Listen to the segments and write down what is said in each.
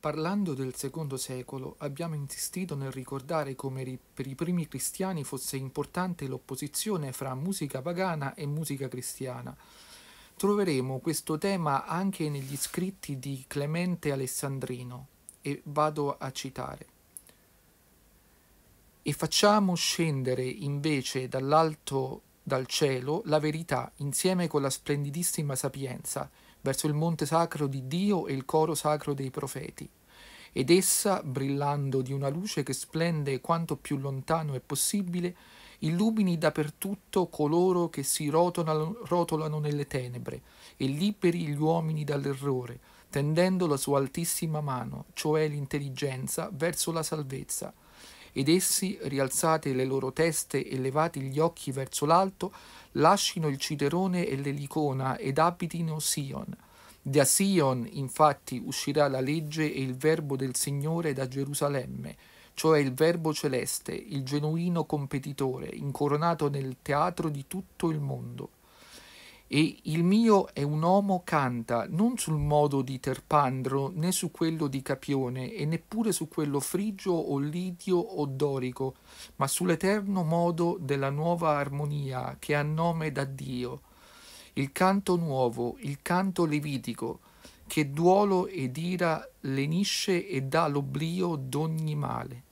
Parlando del secondo secolo, abbiamo insistito nel ricordare come per i primi cristiani fosse importante l'opposizione fra musica pagana e musica cristiana. Troveremo questo tema anche negli scritti di Clemente Alessandrino e vado a citare. E facciamo scendere invece dall'alto dal cielo la verità insieme con la splendidissima sapienza, verso il monte sacro di Dio e il coro sacro dei profeti. Ed essa, brillando di una luce che splende quanto più lontano è possibile, illumini dappertutto coloro che si rotolano, rotolano nelle tenebre e liberi gli uomini dall'errore, tendendo la sua altissima mano, cioè l'intelligenza, verso la salvezza ed essi, rialzate le loro teste e levati gli occhi verso l'alto, lascino il citerone e l'Elicona ed abitino Sion. Da Sion, infatti, uscirà la legge e il verbo del Signore da Gerusalemme, cioè il verbo celeste, il genuino competitore, incoronato nel teatro di tutto il mondo. E il mio è un uomo canta, non sul modo di Terpandro, né su quello di Capione, e neppure su quello frigio o lidio o dorico, ma sull'eterno modo della nuova armonia che ha nome da Dio. Il canto nuovo, il canto levitico, che duolo ed ira lenisce e dà l'oblio d'ogni male.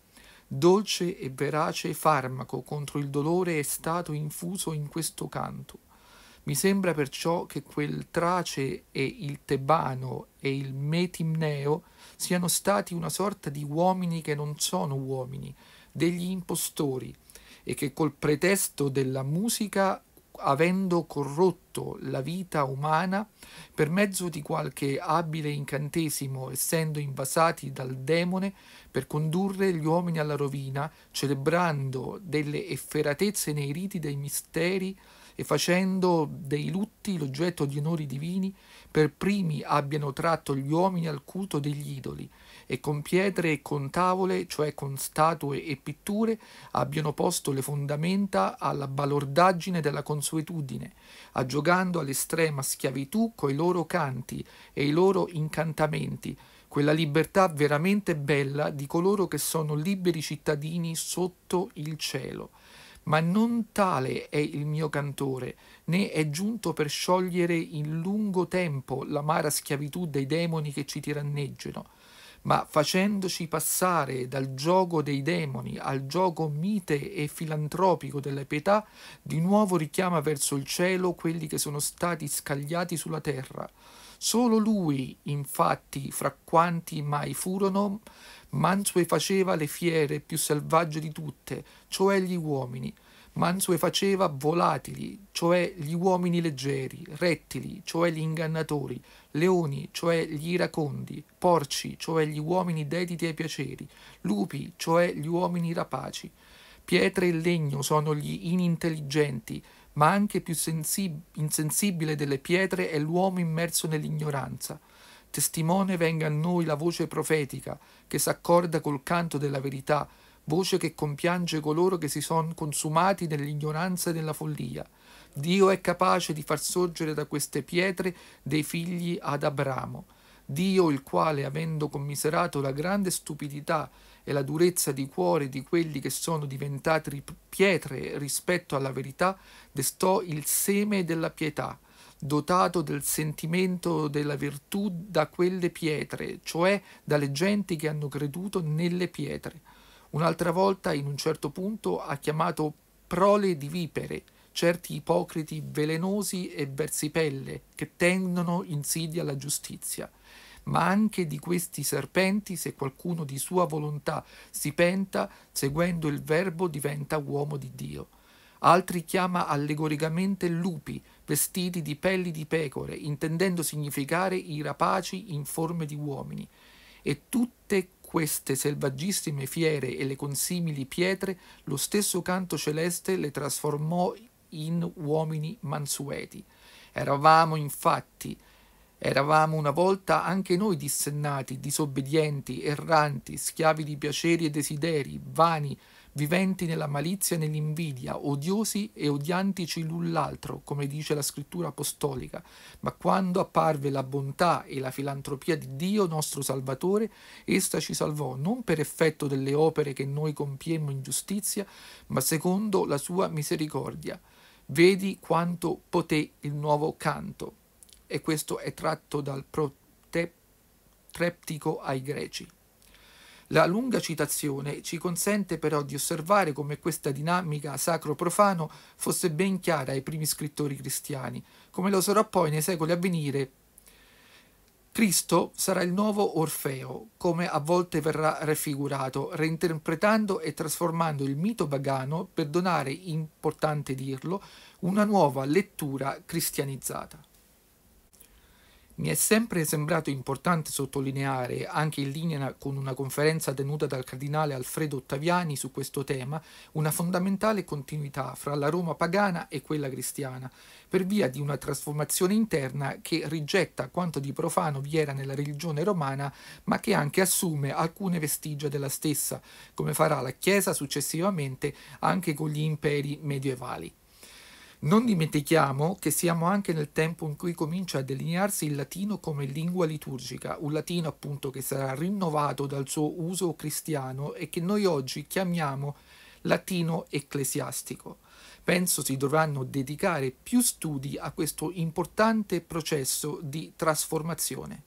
Dolce e verace farmaco contro il dolore è stato infuso in questo canto mi sembra perciò che quel Trace e il Tebano e il Metimneo siano stati una sorta di uomini che non sono uomini, degli impostori, e che col pretesto della musica, avendo corrotto la vita umana, per mezzo di qualche abile incantesimo, essendo invasati dal demone, per condurre gli uomini alla rovina, celebrando delle efferatezze nei riti dei misteri, e facendo dei lutti l'oggetto di onori divini, per primi abbiano tratto gli uomini al culto degli idoli, e con pietre e con tavole, cioè con statue e pitture, abbiano posto le fondamenta alla balordaggine della consuetudine, aggiogando all'estrema schiavitù coi loro canti e i loro incantamenti, quella libertà veramente bella di coloro che sono liberi cittadini sotto il cielo ma non tale è il mio cantore, né è giunto per sciogliere in lungo tempo l'amara schiavitù dei demoni che ci tiranneggiano ma facendoci passare dal gioco dei demoni al gioco mite e filantropico della pietà, di nuovo richiama verso il cielo quelli che sono stati scagliati sulla terra. Solo lui, infatti, fra quanti mai furono, Mansue faceva le fiere più selvagge di tutte, cioè gli uomini, Mansue faceva volatili, cioè gli uomini leggeri, rettili, cioè gli ingannatori, leoni, cioè gli iracondi, porci, cioè gli uomini dediti ai piaceri, lupi, cioè gli uomini rapaci. Pietra e legno sono gli inintelligenti, ma anche più insensibile delle pietre è l'uomo immerso nell'ignoranza. Testimone venga a noi la voce profetica, che s'accorda col canto della verità, voce che compiange coloro che si sono consumati nell'ignoranza e nella follia. Dio è capace di far sorgere da queste pietre dei figli ad Abramo. Dio, il quale, avendo commiserato la grande stupidità e la durezza di cuore di quelli che sono diventati pietre rispetto alla verità, destò il seme della pietà, dotato del sentimento della virtù da quelle pietre, cioè dalle genti che hanno creduto nelle pietre. Un'altra volta, in un certo punto, ha chiamato prole di vipere certi ipocriti velenosi e versipelle che tendono insidia alla giustizia. Ma anche di questi serpenti, se qualcuno di sua volontà si penta, seguendo il verbo diventa uomo di Dio. Altri chiama allegoricamente lupi, vestiti di pelli di pecore, intendendo significare i rapaci in forme di uomini. E tutte queste selvaggissime fiere e le consimili pietre, lo stesso canto celeste le trasformò in uomini mansueti. Eravamo infatti, eravamo una volta anche noi dissennati, disobbedienti, erranti, schiavi di piaceri e desideri, vani, viventi nella malizia e nell'invidia, odiosi e odiantici l'un l'altro, come dice la scrittura apostolica. Ma quando apparve la bontà e la filantropia di Dio nostro Salvatore, essa ci salvò non per effetto delle opere che noi compiemmo in giustizia, ma secondo la sua misericordia. Vedi quanto poté il nuovo canto. E questo è tratto dal Protreptico ai Greci. La lunga citazione ci consente però di osservare come questa dinamica sacro-profano fosse ben chiara ai primi scrittori cristiani, come lo sarà poi nei secoli a venire Cristo sarà il nuovo Orfeo, come a volte verrà raffigurato, reinterpretando e trasformando il mito pagano per donare, importante dirlo, una nuova lettura cristianizzata. Mi è sempre sembrato importante sottolineare, anche in linea con una conferenza tenuta dal cardinale Alfredo Ottaviani su questo tema, una fondamentale continuità fra la Roma pagana e quella cristiana, per via di una trasformazione interna che rigetta quanto di profano vi era nella religione romana, ma che anche assume alcune vestigia della stessa, come farà la Chiesa successivamente anche con gli imperi medievali. Non dimentichiamo che siamo anche nel tempo in cui comincia a delinearsi il latino come lingua liturgica, un latino appunto che sarà rinnovato dal suo uso cristiano e che noi oggi chiamiamo latino ecclesiastico. Penso si dovranno dedicare più studi a questo importante processo di trasformazione.